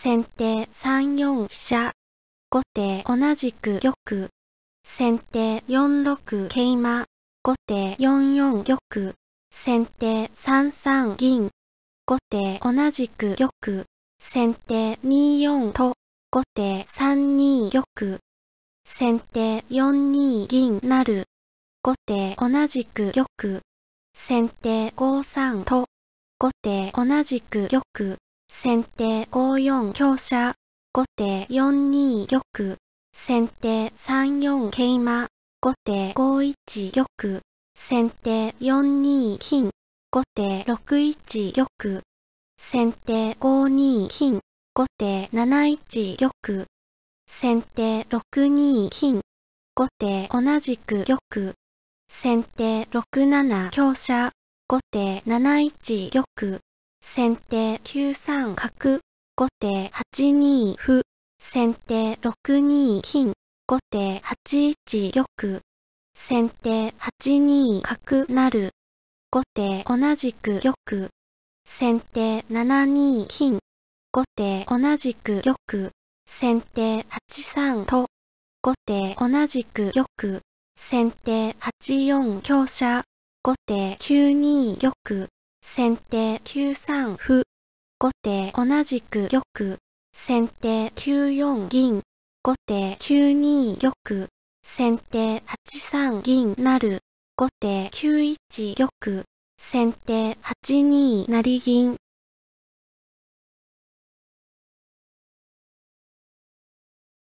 先手3四飛車。後手同じく玉。先手4六桂馬。後手4四玉。先手3三銀。後手同じく玉。先手2四と。後手3二玉。先手4二銀成。後手同じく玉。先手5三と。後手同じく玉。先手5四香車、後手4二玉、先手3四桂馬、後手5一玉、先手4二金、後手6一玉、先手5二金、後手7一玉、先手6二金、後手同じく玉、先手6七香車、後手7一玉、先手9三角、後手8二歩、先手6二金、後手8一玉、先手8二角成、後手同じく玉、先手7二金、後手同じく玉、先手8三と、後手同じく玉、先手8四香車、後手9二玉、先手9三歩。後手同じく玉。先手9四銀。後手9二玉。先手8三銀なる。後手9一玉。先手8二成銀。